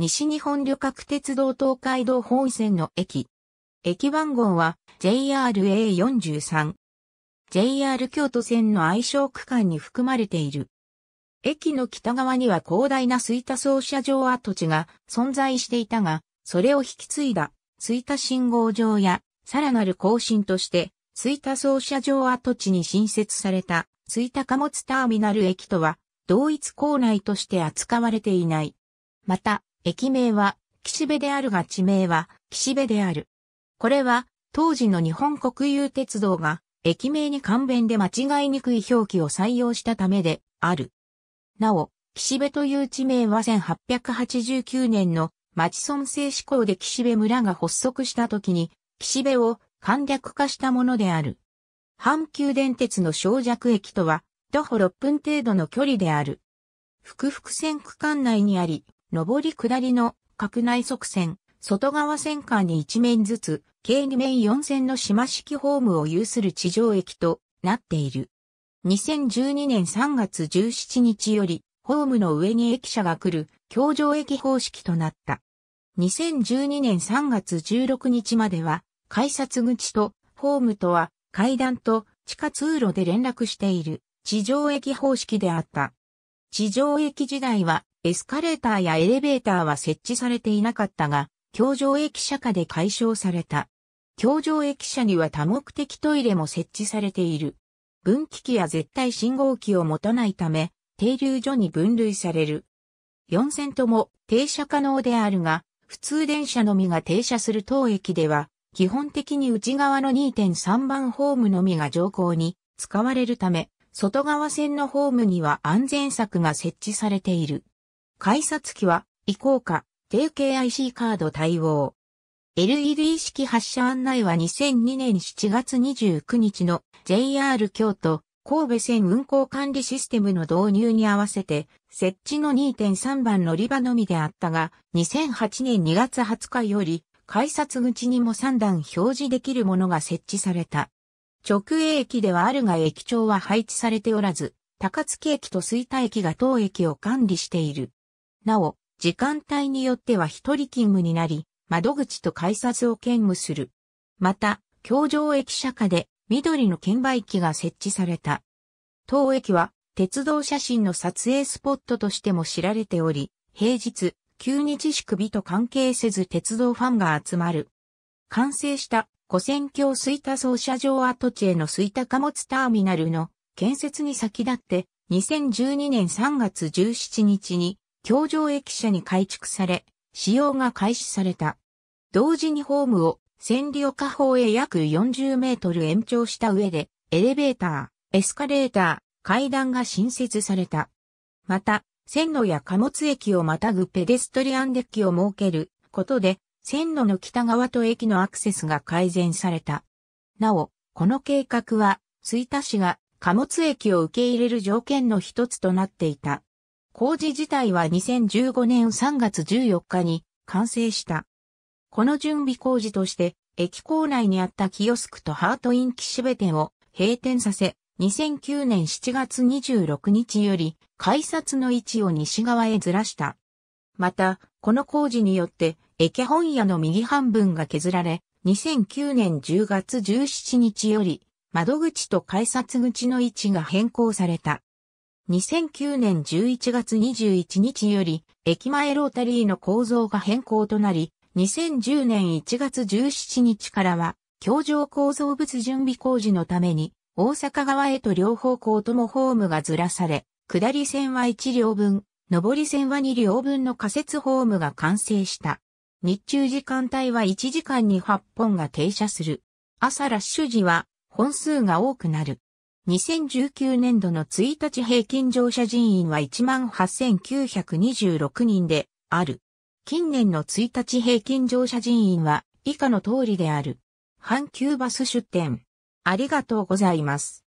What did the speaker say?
西日本旅客鉄道東海道本線の駅。駅番号は JRA43。JR 京都線の愛称区間に含まれている。駅の北側には広大な吹田操車場跡地が存在していたが、それを引き継いだ水田信号場や、さらなる更新として、吹田操車場跡地に新設された吹田貨物ターミナル駅とは、同一構内として扱われていない。また、駅名は、岸辺であるが地名は、岸辺である。これは、当時の日本国有鉄道が、駅名に勘弁で間違いにくい表記を採用したためで、ある。なお、岸辺という地名は1889年の町村制施行で岸辺村が発足した時に、岸辺を簡略化したものである。阪急電鉄の小弱駅とは、徒歩6分程度の距離である。複々線区間内にあり、上り下りの角内側線、外側線間に1面ずつ、計2面4線の島式ホームを有する地上駅となっている。2012年3月17日より、ホームの上に駅舎が来る、橋上駅方式となった。2012年3月16日までは、改札口とホームとは階段と地下通路で連絡している地上駅方式であった。地上駅時代はエスカレーターやエレベーターは設置されていなかったが、京上駅舎下で解消された。京上駅舎には多目的トイレも設置されている。分岐器や絶対信号機を持たないため、停留所に分類される。4線とも停車可能であるが、普通電車のみが停車する当駅では、基本的に内側の2.3番ホームのみが乗降に使われるため、外側線のホームには安全柵が設置されている。改札機は、移行か、定型 IC カード対応。LED 式発車案内は2002年7月29日の JR 京都神戸線運行管理システムの導入に合わせて設置の2.3番乗り場のみであったが2008年2月20日より改札口にも3段表示できるものが設置された。直営駅ではあるが駅長は配置されておらず、高槻駅と水田駅が当駅を管理している。なお、時間帯によっては一人勤務になり、窓口と改札を兼務する。また、京城駅舎下で緑の券売機が設置された。当駅は鉄道写真の撮影スポットとしても知られており、平日、休日宿日と関係せず鉄道ファンが集まる。完成した古戦橋水田操車場跡地への水田貨物ターミナルの建設に先立って2012年3月17日に橋上駅舎に改築され、使用が開始された。同時にホームを千里丘方へ約40メートル延長した上で、エレベーター、エスカレーター、階段が新設された。また、線路や貨物駅をまたぐペデストリアンデッキを設けることで、線路の北側と駅のアクセスが改善された。なお、この計画は、水田市が貨物駅を受け入れる条件の一つとなっていた。工事自体は2015年3月14日に完成した。この準備工事として、駅構内にあったキオスクとハートインキシベ店を閉店させ、2009年7月26日より改札の位置を西側へずらした。また、この工事によって、駅本屋の右半分が削られ、2009年10月17日より、窓口と改札口の位置が変更された。2009年11月21日より、駅前ロータリーの構造が変更となり、2010年1月17日からは、橋上構造物準備工事のために、大阪側へと両方向ともホームがずらされ、下り線は1両分、上り線は2両分の仮設ホームが完成した。日中時間帯は1時間に8本が停車する。朝ラッシュ時は本数が多くなる。2019年度の1日平均乗車人員は18,926人である。近年の1日平均乗車人員は以下の通りである。阪急バス出店。ありがとうございます。